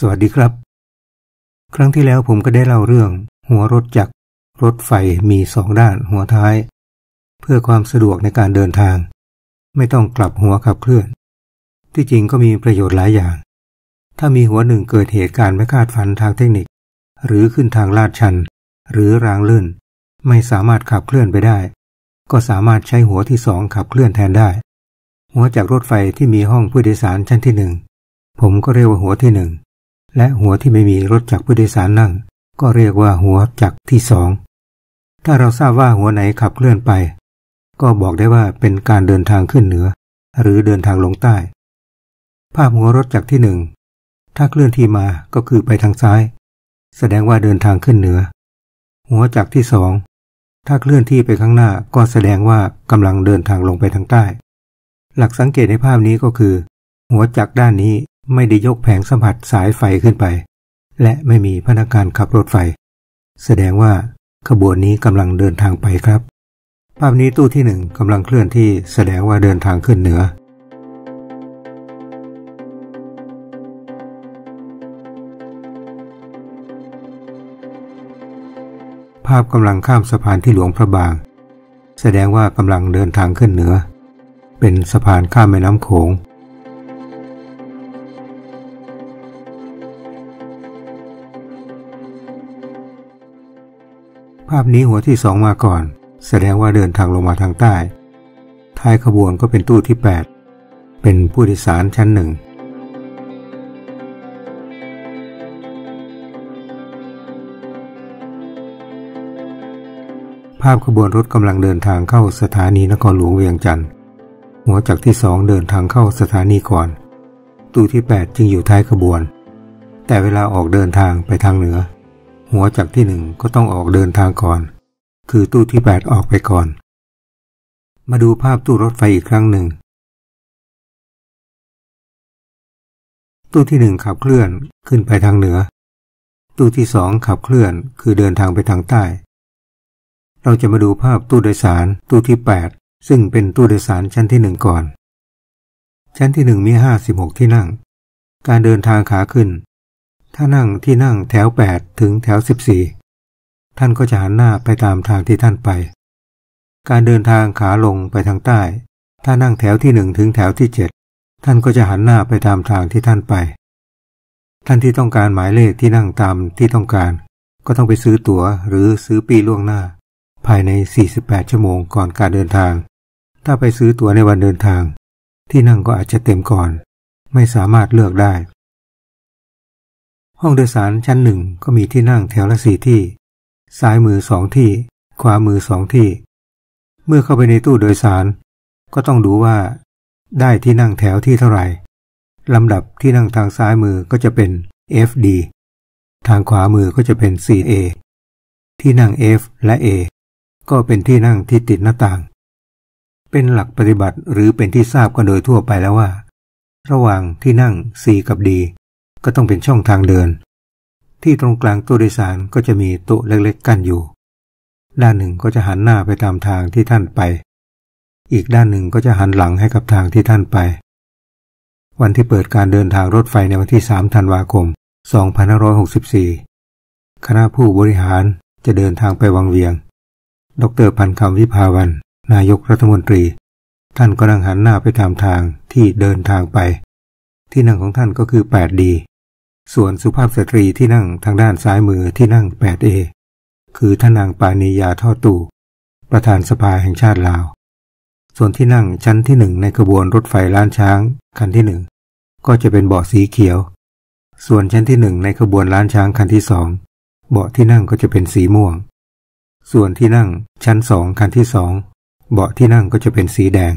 สวัสดีครับ ครั้งที่แล้วผมก็ได้เล่าเรื่องหัวรถจักรรถไฟมีสองด้าน หัวท้าย เพื่อความสะดวกในการเดินทาง ไม่ต้องกลับหัวขับเคลื่อน ที่จริงก็มีประโยชน์หลายอย่าง ถ้ามีหัวหนึ่งเกิดเหตุการณ์ไม่คาดฝันทางเทคนิค หรือขึ้นทางลาดชันหรือรางลื่น ไม่สามารถขับเคลื่อนไปได้ก็สามารถใช้หัวที่สองขับเคลื่อนแทนได้ หัวจากรถไฟที่มีห้องผู้โดยสารชั้นที่หนึ่งผมก็เรียกว่าหัวที่หนึ่งและหัวที่ไม่มีรถจักรผู้โดยสารนั่ง ก็เรียกว่าหัวจักรที่สอง ถ้าเราทราบว่าหัวไหนขับเคลื่อนไป ก็บอกได้ว่าเป็นการเดินทางขึ้นเหนือ หรือเดินทางลงใต้ ภาพหัวรถจักรที่หนึ่งถ้าเคลื่อนที่มาก็คือไปทางซ้าย แสดงว่าเดินทางขึ้นเหนือ หัวจักรที่สองถ้าเคลื่อนที่ไปข้างหน้าก็แสดงว่ากำลังเดินทางลงไปทางใต้ หลักสังเกตในภาพนี้ก็คือ หัวจักรด้านนี้ไม่ได้ยกแผงสัมผัสสายไฟขึ้นไป และไม่มีพนักงานขับรถไฟ แสดงว่า ขบวนนี้กำลังเดินทางไปครับ ภาพนี้ตู้ที่หนึ่งกำลังเคลื่อนที่แสดงว่าเดินทางขึ้นเหนือ ภาพกำลังข้ามสะพานที่หลวงพระบาง แสดงว่ากำลังเดินทางขึ้นเหนือ เป็นสะพานข้ามแม่น้ำโขงภาพนี้หัวที่สองมาก่อน แสดงว่าเดินทางลงมาทางใต้ ท้ายขบวนก็เป็นตู้ที่8เป็นผู้โดยสารชั้นหนึ่งภาพขบวนรถกำลังเดินทางเข้าสถานีนครหลวงเวียงจันทร์หัวจากที่สองเดินทางเข้าสถานีก่อน ตู้ที่8จึงอยู่ท้ายขบวน แต่เวลาออกเดินทางไปทางเหนือหัวจากที่หนึ่งก็ต้องออกเดินทางก่อน คือตู้ที่แปดออกไปก่อน มาดูภาพตู้รถไฟอีกครั้งหนึ่ง ตู้ที่หนึ่งขับเคลื่อนขึ้นไปทางเหนือ ตู้ที่สองขับเคลื่อน คือเดินทางไปทางใต้ เราจะมาดูภาพตู้โดยสาร ตู้ที่แปด ซึ่งเป็นตู้โดยสารชั้นที่หนึ่งก่อน ชั้นที่หนึ่งมีห้าสิบหกที่นั่ง การเดินทางขาขึ้นถ้านั่งที่นั่งแถว8ถึงแถว14 ท่านก็จะหันหน้าไปตามทางที่ท่านไป การเดินทางขาลงไปทางใต้ ถ้านั่งแถวที่1ถึงแถวที่7ท่านก็จะหันหน้าไปตามทางที่ท่านไป ท่านที่ต้องการหมายเลขที่นั่งตามที่ต้องการ ก็ต้องไปซื้อตั๋วหรือซื้อปีล่วงหน้า ภายใน 48 ชั่วโมงก่อนการเดินทาง ถ้าไปซื้อตั๋วในวันเดินทาง ที่นั่งก็อาจจะเต็มก่อน ไม่สามารถเลือกได้ห้องโดยสารชั้นหนึ่งก็มีที่นั่งแถวละสี่ที่ ซ้ายมือสองที่ ขวามือสองที่ เมื่อเข้าไปในตู้โดยสาร ก็ต้องดูว่า ได้ที่นั่งแถวที่เท่าไหร่ลำดับที่นั่งทางซ้ายมือก็จะเป็น FD ทางขวามือก็จะเป็น 4A ที่นั่ง F และ A ก็เป็นที่นั่งที่ติดหน้าต่าง เป็นหลักปฏิบัติหรือเป็นที่ทราบกันโดยทั่วไปแล้วว่า ระหว่างที่นั่ง C กับ D ก็ต้องเป็นช่องทางเดิน ที่ตรงกลางตู้โดยสารก็จะมีโต๊ะเล็กๆกั้นอยู่ ด้านหนึ่งก็จะหันหน้าไปตามทางที่ท่านไป อีกด้านหนึ่งก็จะหันหลังให้กับทางที่ท่านไป วันที่เปิดการเดินทางรถไฟในวันที่3ธันวาคม 2564คณะผู้บริหารจะเดินทางไปวังเวียง ดรพันคำวิภาวันนายกรัฐมนตรี ท่านก็นั่งหันหน้าไปตามทางที่เดินทางไป ที่นั่งของท่านก็คือ8ีส่วนสุภาพสตรีที่นั่งทางด้านซ้ายมือที่นั่ง 8A คือท่านางปานียาท่อตู่ประธานสภาแห่งชาติลาว ส่วนที่นั่งชั้นที่หนึ่งในขบวนรถไฟล้านช้างคันที่หนึ่ง ก็จะเป็นเบาะสีเขียว ส่วนชั้นที่หนึ่งในขบวนล้านช้างคันที่สองเบาะที่นั่งก็จะเป็นสีม่วง ส่วนที่นั่งชั้นสองคันที่สองเบาะที่นั่งก็จะเป็นสีแดง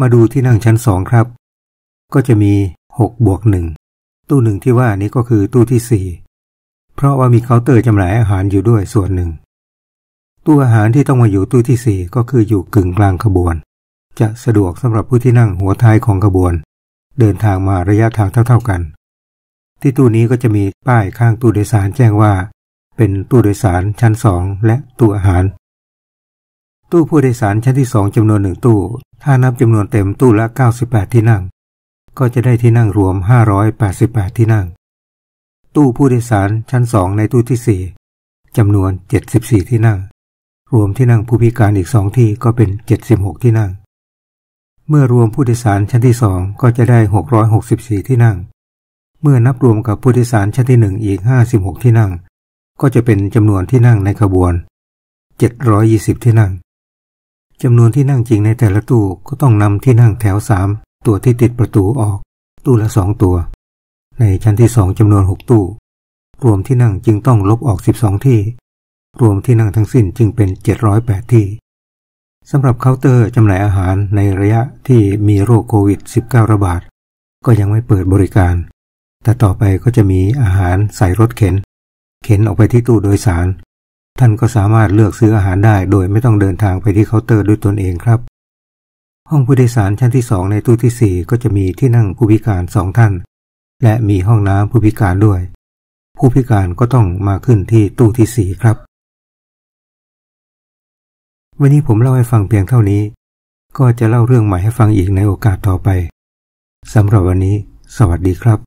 มาดูที่นั่งชั้นสองครับ ก็จะมีหกบวกหนึ่งตู้หนึ่งที่ว่านี้ก็คือตู้ที่สี่ เพราะว่ามี เคาน์เตอร์จำหน่ายอาหารอยู่ด้วยส่วนหนึ่งตู้อาหารที่ต้องมาอยู่ตู้ที่สี่ก็คืออยู่กึ่งกลางขบวน จะสะดวกสำหรับผู้ที่นั่งหัวท้ายของขบวน เดินทางมาระยะทางเท่า ๆกัน ที่ตู้นี้ก็จะมีป้ายข้างตู้โดยสารแจ้งว่า เป็นตู้โดยสาร ชั้นสองและตู้อาหาร ตู้ผู้โดยสารชั้นที่สองจำนวนหนึ่งตู้ถ้านับจำนวนเต็มตู้ละ 98 ที่นั่ง ก็จะได้ที่นั่งรวม 588 ที่นั่ง ตู้ผู้โดยสารชั้นสองในตู้ที่ 4 จำนวน 74 ที่นั่ง รวมที่นั่งผู้พิการอีกสองที่ ก็เป็น 76 ที่นั่ง เมื่อรวมผู้โดยสารชั้นที่สองก็จะได้ 664 ที่นั่ง เมื่อนับรวมกับผู้โดยสารชั้นที่หนึ่งอีก 56 ที่นั่ง ก็จะเป็นจำนวนที่นั่งในขบวน 720 ที่นั่งจำนวนที่นั่งจริงในแต่ละตู้ก็ต้องนำที่นั่งแถวสามตัวที่ติดประตูออก ตู้ละสองตัว ในชั้นที่สองจำนวนหกตู้ รวมที่นั่งจึงต้องลบออกสิบสองที่ รวมที่นั่งทั้งสิ้นจึงเป็นเจ็ดร้อยแปดที่สำหรับเคาน์เตอร์จำหน่ายอาหารในระยะที่มีโรคโควิด -19 ระบาดก็ยังไม่เปิดบริการ แต่ต่อไปก็จะมีอาหารใส่รถเข็น เข็นออกไปที่ตู้โดยสารท่านก็สามารถเลือกซื้ออาหารได้ โดยไม่ต้องเดินทางไปที่เคาน์เตอร์ด้วยตนเองครับ ห้องผู้โดยสารชั้นที่สองในตู้ที่สี่ก็จะมีที่นั่งผู้พิการสองท่าน และมีห้องน้ำผู้พิการด้วย ผู้พิการก็ต้องมาขึ้นที่ตู้ที่สี่ครับ วันนี้ผมเล่าให้ฟังเพียงเท่านี้ ก็จะเล่าเรื่องใหม่ให้ฟังอีกในโอกาสต่อไปสำหรับวันนี้ สวัสดีครับ